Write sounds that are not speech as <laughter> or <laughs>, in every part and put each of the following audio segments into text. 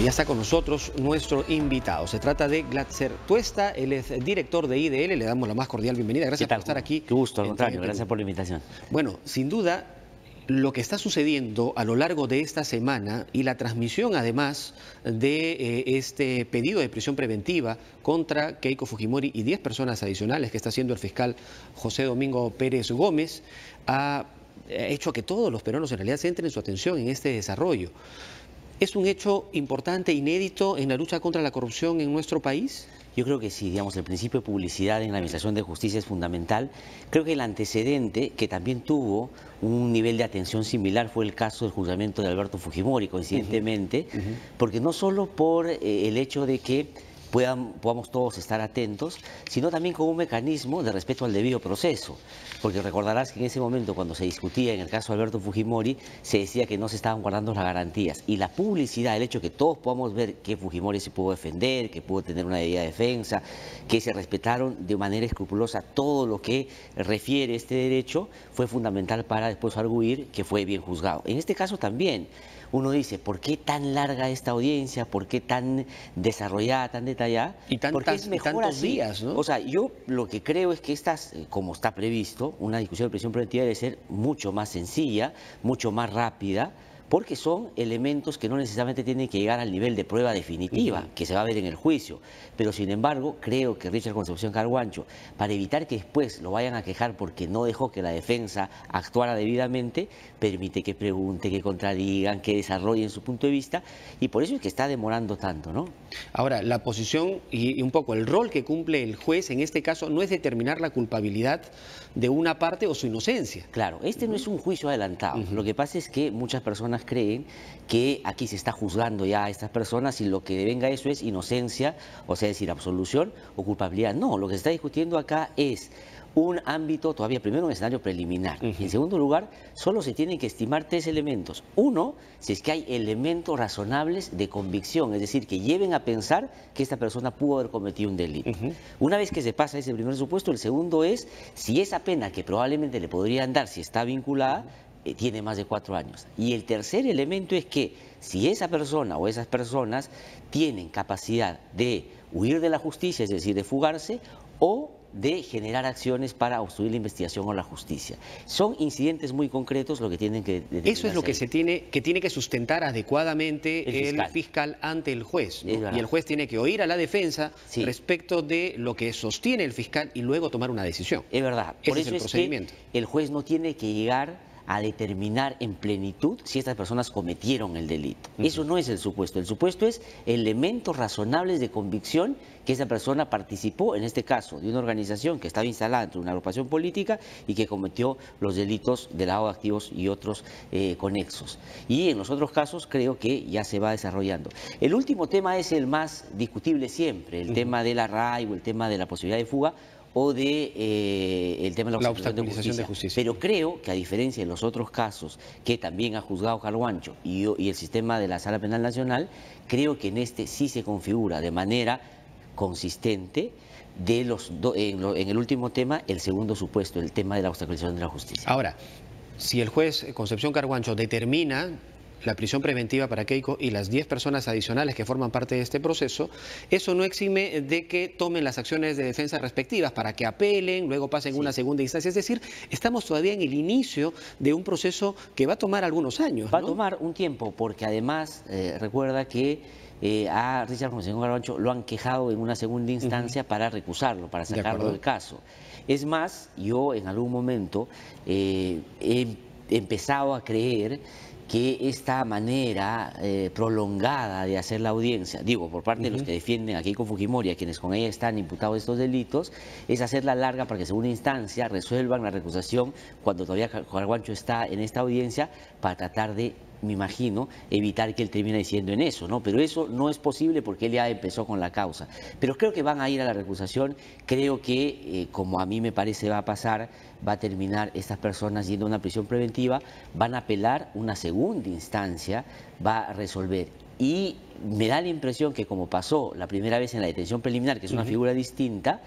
ya está con nosotros nuestro invitado. Se trata de Glatzer Tuesta, él es director de IDL. Le damos la más cordial bienvenida. Gracias por estar aquí. Qué gusto, contrario, gracias por la invitación. Bueno, sin duda, lo que está sucediendo a lo largo de esta semana y la transmisión además de eh, este pedido de prisión preventiva contra Keiko Fujimori y 10 personas adicionales que está haciendo el fiscal José Domingo Pérez Gómez ha hecho que todos los peruanos en realidad centren su atención en este desarrollo. ¿Es un hecho importante, inédito en la lucha contra la corrupción en nuestro país? Yo creo que sí, digamos, el principio de publicidad en la Administración de Justicia es fundamental. Creo que el antecedente, que también tuvo un nivel de atención similar, fue el caso del juzgamiento de Alberto Fujimori, coincidentemente, porque no solo por eh, el hecho de que podamos todos estar atentos, sino también con un mecanismo de respeto al debido proceso. Porque recordarás que en ese momento, cuando se discutía en el caso de Alberto Fujimori, se decía que no se estaban guardando las garantías. Y la publicidad, el hecho de que todos podamos ver que Fujimori se pudo defender, que pudo tener una debida defensa, que se respetaron de manera escrupulosa todo lo que refiere este derecho, fue fundamental para después arguir que fue bien juzgado. En este caso también uno dice, ¿por qué tan larga esta audiencia? ¿Por qué tan desarrollada, tan detallada? Y tantas, Porque es tantos días, ¿no? O sea, yo lo que creo es que estas, eh, como está previsto, una discusión de presión preventiva debe ser mucho más sencilla, mucho más rápida, porque son elementos que no necesariamente tienen que llegar al nivel de prueba definitiva, que se va a ver en el juicio. Pero sin embargo, creo que Richard Concepción Carguancho, para evitar que después lo vayan a quejar porque no dejó que la defensa actuara debidamente, permite que pregunte, que contradigan, que desarrollen su punto de vista, y por eso es que está demorando tanto, ¿no? Ahora, la posición y un poco el rol que cumple el juez en este caso no es determinar la culpabilidad de una parte o su inocencia. Claro, este no es un juicio adelantado. Lo que pasa es que muchas personas creen que aquí se está juzgando ya a estas personas y lo que venga eso es inocencia, o sea, decir, absolución o culpabilidad. No, lo que se está discutiendo acá es un ámbito todavía, primero un escenario preliminar. En segundo lugar, solo se tienen que estimar tres elementos. Uno, si es que hay elementos razonables de convicción, es decir, que lleven a pensar que esta persona pudo haber cometido un delito. Una vez que se pasa ese primer supuesto, el segundo es si esa pena que probablemente le podrían dar si está vinculada, eh, tiene más de cuatro años. Y el tercer elemento es que si esa persona o esas personas tienen capacidad de huir de la justicia, es decir, de fugarse, o de generar acciones para obstruir la investigación o la justicia. Son incidentes muy concretos lo que tienen que Eso es lo que se tiene que tiene que sustentar adecuadamente el fiscal, ante el juez y el juez tiene que oír a la defensa respecto de lo que sostiene el fiscal y luego tomar una decisión. Es verdad. Por eso el procedimiento. Es que el juez no tiene que llegar a determinar en plenitud si estas personas cometieron el delito. Eso no es el supuesto. El supuesto es elementos razonables de convicción que esa persona participó, en este caso, de una organización que estaba instalada entre una agrupación política y que cometió los delitos de lavado de activos y otros eh, conexos. Y en los otros casos creo que ya se va desarrollando. El último tema es el más discutible siempre, el tema de tema del arraigo, el tema de la posibilidad de fuga o de eh, el tema de la, obstaculización, de justicia. justicia. Pero creo que a diferencia de los otros casos que también ha juzgado Carguancho y, y el sistema de la Sala Penal Nacional, creo que en este sí se configura de manera consistente de los en, en el último tema, el segundo supuesto, el tema de la obstaculización de la justicia. Ahora, si el juez Concepción Carguancho determina la prisión preventiva para Keiko y las 10 personas adicionales que forman parte de este proceso, eso no exime de que tomen las acciones de defensa respectivas para que apelen, luego pasen una segunda instancia. Es decir, estamos todavía en el inicio de un proceso que va a tomar algunos años. Va a tomar un tiempo, porque además eh, recuerda que eh, a Richard José Garbancho lo han quejado en una segunda instancia para recusarlo, para sacarlo del caso. Es más, yo en algún momento eh, he empezado a creer que esta manera eh, prolongada de hacer la audiencia, digo, por parte de los que defienden aquí con Fujimori, a quienes con ella están imputados estos delitos, es hacerla larga para que según instancia resuelvan la recusación cuando todavía Juan Guancho está en esta audiencia para tratar de me imagino, evitar que él termine diciendo en eso, ¿no? Pero eso no es posible porque él ya empezó con la causa. Pero creo que van a ir a la recusación, creo que, eh, como a mí me parece va a pasar, va a terminar estas personas yendo a una prisión preventiva, van a apelar una segunda instancia, va a resolver. Y me da la impresión que como pasó la primera vez en la detención preliminar, que es una figura distinta,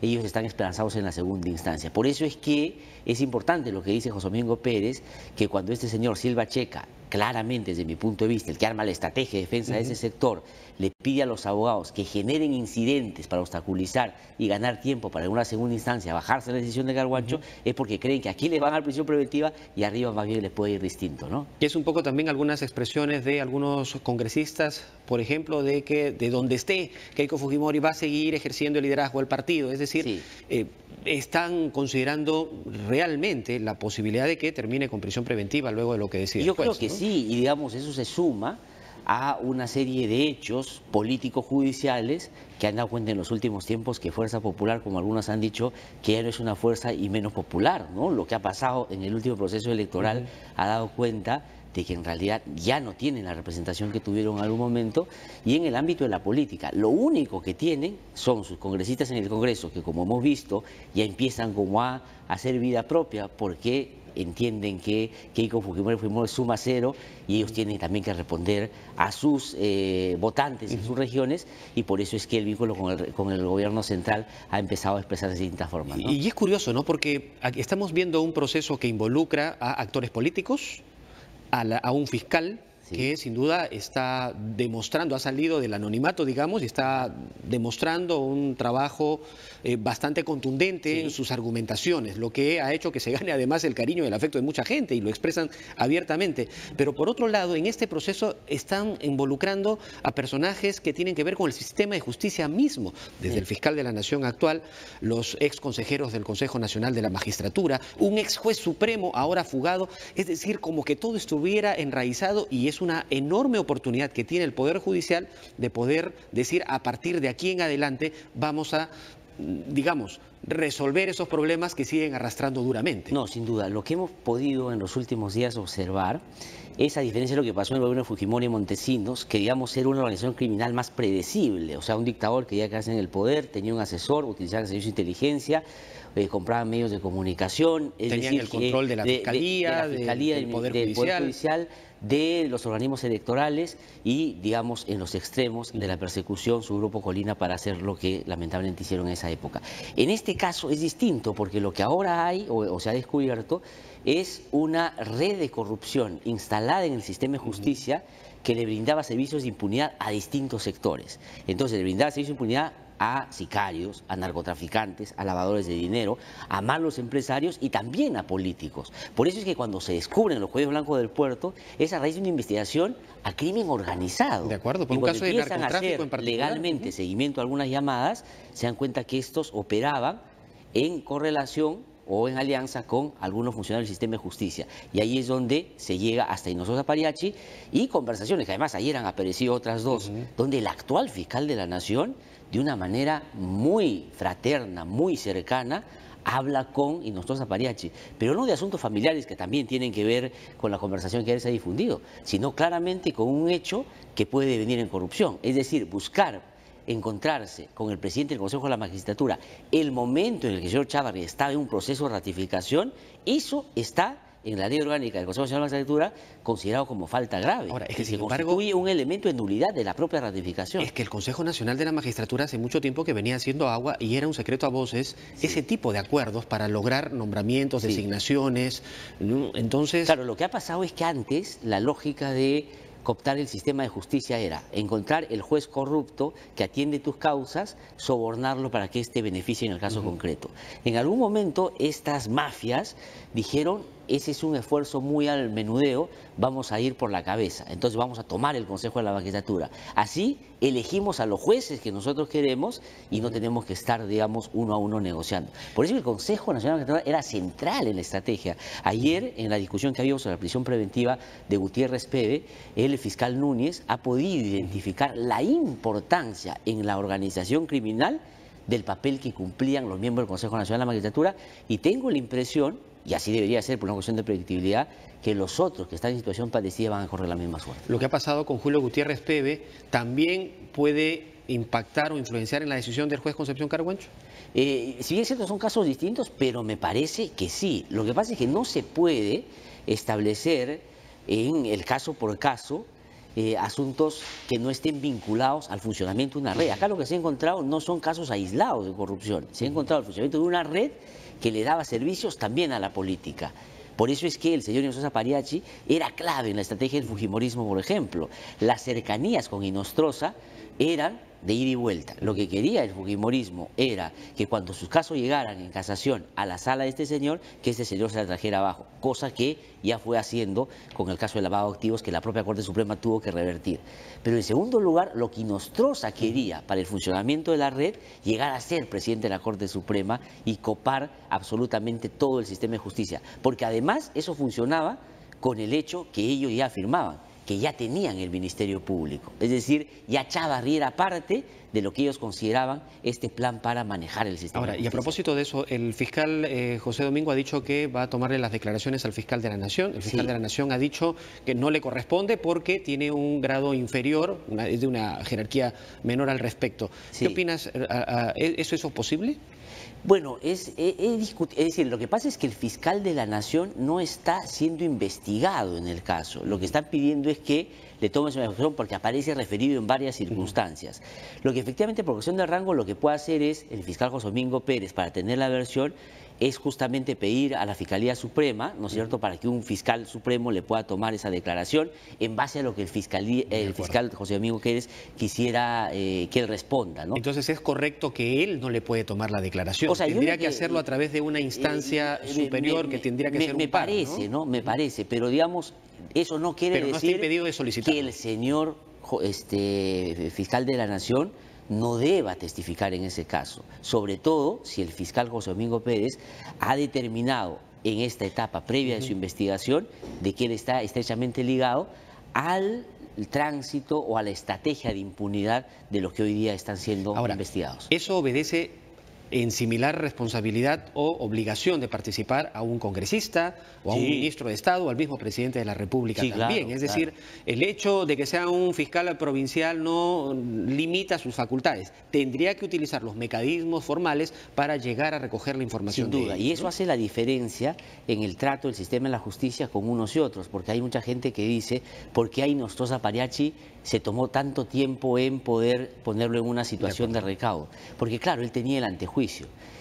ellos están esperanzados en la segunda instancia. Por eso es que es importante lo que dice José Domingo Pérez, que cuando este señor Silva Checa claramente desde mi punto de vista, el que arma la estrategia de defensa de ese sector, le pide a los abogados que generen incidentes para obstaculizar y ganar tiempo para en una segunda instancia bajarse la decisión de Garguancho, es porque creen que aquí le van a la prisión preventiva y arriba más bien les puede ir distinto, ¿no? Y es un poco también algunas expresiones de algunos congresistas, por ejemplo, de que de donde esté Keiko Fujimori va a seguir ejerciendo el liderazgo del partido, es decir, eh, están considerando realmente la posibilidad de que termine con prisión preventiva luego de lo que decía. Yo creo que Sí, y digamos, eso se suma a una serie de hechos políticos judiciales que han dado cuenta en los últimos tiempos que Fuerza Popular, como algunos han dicho, que ya no es una fuerza y menos popular, ¿no? Lo que ha pasado en el último proceso electoral ha dado cuenta de que en realidad ya no tienen la representación que tuvieron en algún momento y en el ámbito de la política. Lo único que tienen son sus congresistas en el Congreso, que como hemos visto ya empiezan como a hacer vida propia porque entienden que Keiko Fujimori Fujimori suma cero y ellos tienen también que responder a sus eh, votantes en sus regiones y por eso es que el vínculo con el, con el gobierno central ha empezado a expresarse de distintas formas. Y, es curioso, ¿no? Porque estamos viendo un proceso que involucra a actores políticos, a, a un fiscal, que sin duda está demostrando, ha salido del anonimato, digamos, y está demostrando un trabajo eh, bastante contundente en sus argumentaciones, lo que ha hecho que se gane además el cariño y el afecto de mucha gente y lo expresan abiertamente. Pero por otro lado, en este proceso están involucrando a personajes que tienen que ver con el sistema de justicia mismo, desde el fiscal de la Nación actual, los ex consejeros del Consejo Nacional de la Magistratura, un ex juez supremo ahora fugado, es decir, como que todo estuviera enraizado y eso una enorme oportunidad que tiene el Poder Judicial de poder decir a partir de aquí en adelante vamos a mm, digamos, resolver esos problemas que siguen arrastrando duramente. No, sin duda. Lo que hemos podido en los últimos días observar es, a diferencia de lo que pasó en el gobierno de Fujimori y Montesinos, que digamos era una organización criminal más predecible, o sea, un dictador que ya casi en el poder tenía un asesor, utilizaba servicios de inteligencia, eh, compraba compraban medios de comunicación. Tenían el control de la fiscalía, del, poder Judicial de los organismos electorales y, digamos, en los extremos de la persecución, su grupo Colina para hacer lo que lamentablemente hicieron en esa época. En este caso es distinto porque lo que ahora hay o, se ha descubierto es una red de corrupción instalada en el sistema de justicia que le brindaba servicios de impunidad a distintos sectores. Entonces, le brindaba servicios de impunidad a sicarios, a narcotraficantes, a lavadores de dinero, a malos empresarios y también a políticos. Por eso es que cuando se descubren los cuellos blancos del puerto, es a raíz de una investigación a crimen organizado. De acuerdo, por un caso de narcotráfico en Legalmente, seguimiento a algunas llamadas, se dan cuenta que estos operaban en correlación o en alianza con algunos funcionarios del sistema de justicia. Y ahí es donde se llega hasta Inososa Pariachi y conversaciones, que además ayer han aparecido otras dos, donde el actual fiscal de la Nación, de una manera muy fraterna, muy cercana, habla con Inososa Pariachi, pero no de asuntos familiares que también tienen que ver con la conversación que ayer se ha difundido, sino claramente con un hecho que puede venir en corrupción, es decir, buscar encontrarse con el presidente del Consejo de la Magistratura el momento en el que el señor Chávarri estaba en un proceso de ratificación, eso está en la ley orgánica del Consejo Nacional de la Magistratura considerado como falta grave. Ahora, es que, sin embargo, constituye un elemento de nulidad de la propia ratificación. Es que el Consejo Nacional de la Magistratura hace mucho tiempo que venía haciendo agua y era un secreto a voces ese tipo de acuerdos para lograr nombramientos, designaciones. Entonces. Claro, lo que ha pasado es que antes la lógica de cooptar el sistema de justicia era encontrar el juez corrupto que atiende tus causas, sobornarlo para que éste beneficie en el caso concreto. En algún momento estas mafias dijeron ese es un esfuerzo muy al menudeo, vamos a ir por la cabeza. Entonces vamos a tomar el Consejo de la Magistratura. Así elegimos a los jueces que nosotros queremos y no tenemos que estar, digamos, uno a uno negociando. Por eso el Consejo Nacional de la Magistratura era central en la estrategia. Ayer, en la discusión que habíamos sobre la prisión preventiva de Gutiérrez Pebe, el fiscal Núñez ha podido identificar la importancia en la organización criminal del papel que cumplían los miembros del Consejo Nacional de la Magistratura y tengo la impresión y así debería ser por una cuestión de predictibilidad, que los otros que están en situación padecida van a correr la misma suerte. Lo que ha pasado con Julio Gutiérrez Pebe también puede impactar o influenciar en la decisión del juez Concepción Carguencho. Eh, si bien es cierto, son casos distintos, pero me parece que sí. Lo que pasa es que no se puede establecer en el caso por caso eh, asuntos que no estén vinculados al funcionamiento de una red. Acá lo que se ha encontrado no son casos aislados de corrupción, se ha encontrado el funcionamiento de una red que le daba servicios también a la política. Por eso es que el señor Inostrosa Pariachi era clave en la estrategia del Fujimorismo, por ejemplo. Las cercanías con Inostrosa eran de ir y vuelta. Lo que quería el Fujimorismo era que cuando sus casos llegaran en casación a la sala de este señor, que este señor se la trajera abajo, cosa que ya fue haciendo con el caso de lavado de activos que la propia Corte Suprema tuvo que revertir. Pero en segundo lugar, lo que Nostrosa quería para el funcionamiento de la red, llegar a ser presidente de la Corte Suprema y copar absolutamente todo el sistema de justicia. Porque además eso funcionaba con el hecho que ellos ya afirmaban que ya tenían el Ministerio Público. Es decir, ya Chávarri era parte de lo que ellos consideraban este plan para manejar el sistema. Ahora, y a propósito de eso, el fiscal eh, José Domingo ha dicho que va a tomarle las declaraciones al fiscal de la Nación. El fiscal de la Nación ha dicho que no le corresponde porque tiene un grado inferior, una, es de una jerarquía menor al respecto. ¿Qué opinas? Eh, ¿e-, ¿Eso es posible? Bueno, es, decir, lo que pasa es que el fiscal de la Nación no está siendo investigado en el caso. Lo que están pidiendo es que le tomen su investigación porque aparece referido en varias circunstancias. Lo que efectivamente, por cuestión de rango, lo que puede hacer es el fiscal José Domingo Pérez, para tener la versión, es justamente pedir a la Fiscalía Suprema, ¿no es cierto?, para que un fiscal supremo le pueda tomar esa declaración en base a lo que el, el fiscal José Domingo Quérez quisiera eh, que él responda, ¿no? Entonces es correcto que él no le puede tomar la declaración. O sea, tendría que, hacerlo a través de una eh, instancia eh, superior que tendría que ser un Me parece, ¿no? Me parece, pero digamos, eso no quiere decir que el señor este, fiscal de la Nación no deba testificar en ese caso, sobre todo si el fiscal José Domingo Pérez ha determinado en esta etapa previa de su investigación de que él está estrechamente ligado al tránsito o a la estrategia de impunidad de los que hoy día están siendo investigados. Eso obedece en similar responsabilidad o obligación de participar a un congresista o a un ministro de Estado o al mismo presidente de la República también. es decir, el hecho de que sea un fiscal provincial no limita sus facultades. Tendría que utilizar los mecanismos formales para llegar a recoger la información. Sin duda, y eso hace la diferencia en el trato del sistema de la justicia con unos y otros, porque hay mucha gente que dice, ¿por qué a Pariachi se tomó tanto tiempo en poder ponerlo en una situación de, de recaudo? Porque claro, él tenía el antejuicio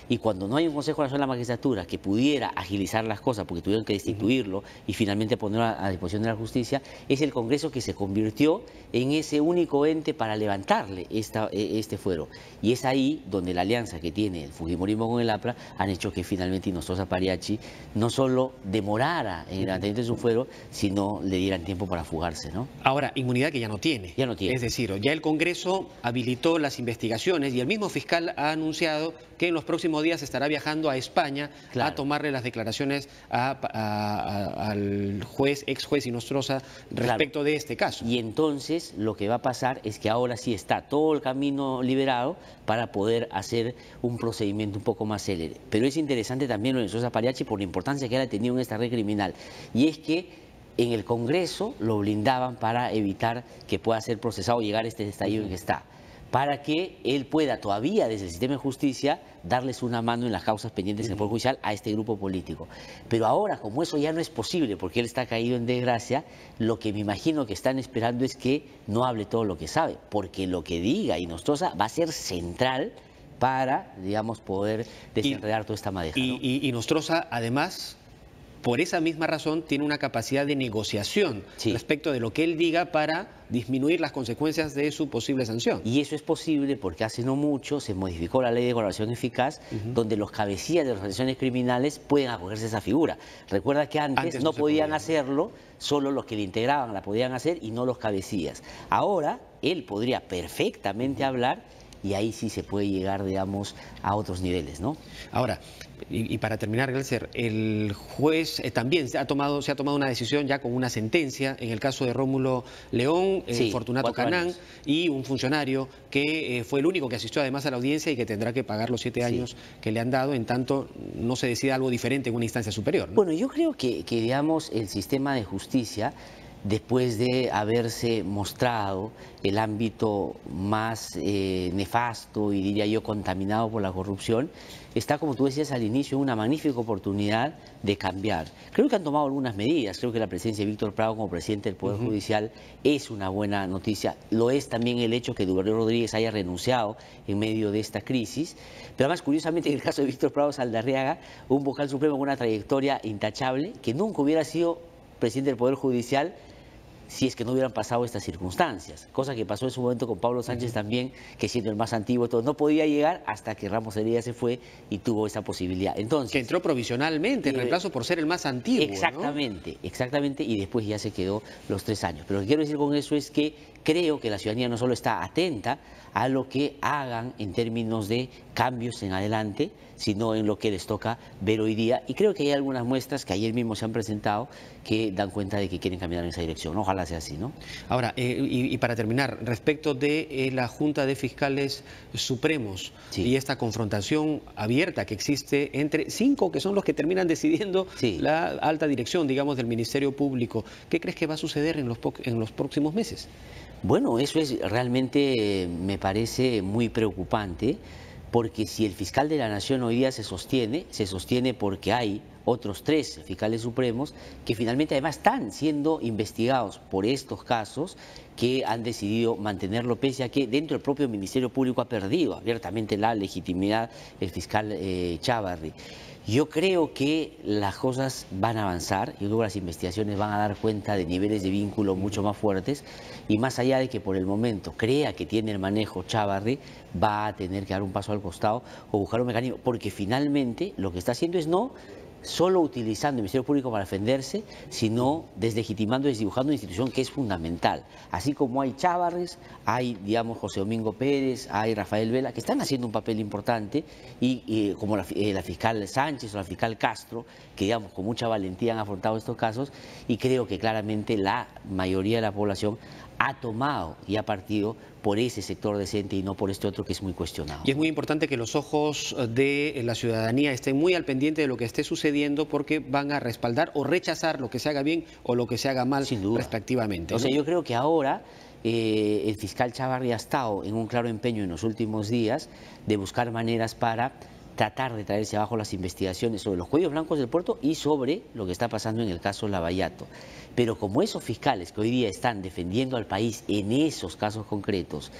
y cuando no hay un Consejo Nacional de la Magistratura que pudiera agilizar las cosas porque tuvieron que destituirlo y finalmente ponerlo a, disposición de la justicia, es el Congreso que se convirtió en ese único ente para levantarle e, este fuero. Y es ahí donde la alianza que tiene el Fujimorismo con el APRA han hecho que finalmente nosotros Pariachi no solo demorara en el levantamiento de su fuero, sino le dieran tiempo para fugarse. ¿no? Ahora, inmunidad que ya no tiene. Ya no tiene. Es decir, ya el Congreso habilitó las investigaciones y el mismo fiscal ha anunciado que en los próximos días estará viajando a España a tomarle las declaraciones al juez, ex juez Sinostrosa, respecto de este caso. Y entonces lo que va a pasar es que ahora sí está todo el camino liberado para poder hacer un procedimiento un poco más célebre. Pero es interesante también lo de Sosa Pariachi por la importancia que ha tenido en esta red criminal. Y es que en el Congreso lo blindaban para evitar que pueda ser procesado o llegar a este estallido en que está para que él pueda todavía desde el sistema de justicia darles una mano en las causas pendientes en el Poder Judicial a este grupo político. Pero ahora, como eso ya no es posible, porque él está caído en desgracia, lo que me imagino que están esperando es que no hable todo lo que sabe, porque lo que diga Inostrosa va a ser central para, digamos, poder desenredar toda esta madeja. Y, y, además, por esa misma razón tiene una capacidad de negociación respecto de lo que él diga para disminuir las consecuencias de su posible sanción. Y eso es posible porque hace no mucho se modificó la ley de colaboración eficaz, donde los cabecillas de las organizaciones criminales pueden acogerse a esa figura. Recuerda que antes, no, podían hacerlo, solo los que le integraban la podían hacer y no los cabecillas. Ahora él podría perfectamente hablar y ahí sí se puede llegar, digamos, a otros niveles, ¿no? Ahora, y, para terminar, ser el juez eh, también se ha, tomado, se ha tomado una decisión ya con una sentencia en el caso de Rómulo León, eh, Fortunato Canán y un funcionario que eh, fue el único que asistió además a la audiencia y que tendrá que pagar los siete años que le han dado, en tanto no se decida algo diferente en una instancia superior. Bueno, yo creo que, que, digamos, el sistema de justicia después de haberse mostrado el ámbito más eh, nefasto y diría yo contaminado por la corrupción, está, como tú decías al inicio, una magnífica oportunidad de cambiar. Creo que han tomado algunas medidas, creo que la presencia de Víctor Prado como presidente del Poder Judicial es una buena noticia, lo es también el hecho que Eduardo Rodríguez haya renunciado en medio de esta crisis, pero además curiosamente en el caso de Víctor Prado Saldarriaga, un vocal supremo con una trayectoria intachable que nunca hubiera sido presidente del Poder Judicial si es que no hubieran pasado estas circunstancias, cosa que pasó en su momento con Pablo Sánchez también, que siendo el más antiguo, todo, no podía llegar hasta que Ramos Heredia se fue y tuvo esa posibilidad. Entonces, que entró provisionalmente, en eh, reemplazo por ser el más antiguo. Exactamente, exactamente, y después ya se quedó los tres años. Pero lo que quiero decir con eso es que creo que la ciudadanía no solo está atenta a lo que hagan en términos de cambios en adelante, sino en lo que les toca ver hoy día. Y creo que hay algunas muestras que ayer mismo se han presentado que dan cuenta de que quieren caminar en esa dirección. Ojalá sea así, ¿no? Ahora, eh, y, para terminar, respecto de eh, la Junta de Fiscales Supremos y esta confrontación abierta que existe entre cinco que son los que terminan <laughs> decidiendo la alta dirección, digamos, del Ministerio Público, ¿qué crees que va a suceder en los, en los próximos meses? Bueno, eso es realmente, eh, me parece muy preocupante porque si el fiscal de la Nación hoy día se sostiene, se sostiene porque hay otros tres fiscales supremos que finalmente además están siendo investigados por estos casos que han decidido mantenerlo pese a que dentro del propio Ministerio Público ha perdido abiertamente la legitimidad el fiscal eh, Chávarri. Yo creo que las cosas van a avanzar, yo creo que las investigaciones van a dar cuenta de niveles de vínculo mucho más fuertes y más allá de que por el momento crea que tiene el manejo Chávarri, va a tener que dar un paso al costado o buscar un mecanismo, porque finalmente lo que está haciendo es no solo utilizando el Ministerio Público para defenderse, sino deslegitimando y desdibujando una institución que es fundamental. Así como hay Chávarres, hay, digamos, José Domingo Pérez, hay Rafael Vela, que están haciendo un papel importante, y, como la, eh, la, fiscal Sánchez o la fiscal Castro, que, digamos, con mucha valentía han afrontado estos casos, y creo que claramente la mayoría de la población ha tomado y ha partido por ese sector decente y no por este otro que es muy cuestionado. Y es muy importante que los ojos de la ciudadanía estén muy al pendiente de lo que esté sucediendo porque van a respaldar o rechazar lo que se haga bien o lo que se haga mal respectivamente. O sea, yo creo que ahora eh, el fiscal Chavarri ha estado en un claro empeño en los últimos días de buscar maneras para tratar de traerse abajo las investigaciones sobre los cuellos blancos del puerto y sobre lo que está pasando en el caso Lavallato. Pero como esos fiscales que hoy día están defendiendo al país en esos casos concretos,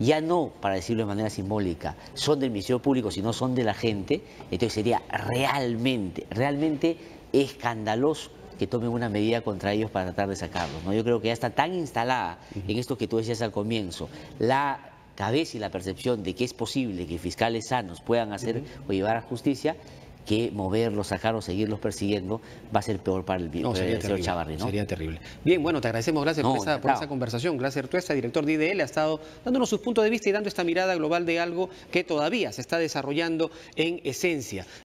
ya no, para decirlo de manera simbólica, son del Ministerio Público, sino son de la gente, entonces sería realmente, realmente escandaloso que tomen una medida contra ellos para tratar de sacarlos. ¿no? Yo creo que ya está tan instalada en esto que tú decías al comienzo, la cabeza y la percepción de que es posible que fiscales sanos puedan hacer o llevar a justicia, que moverlos, sacarlos, seguirlos persiguiendo va a ser peor para el, bien sería terrible, Bien, bueno, te agradecemos, gracias por, esa, conversación. Gracias, Ertuesta, director de IDL, ha estado dándonos su punto de vista y dando esta mirada global de algo que todavía se está desarrollando en esencia.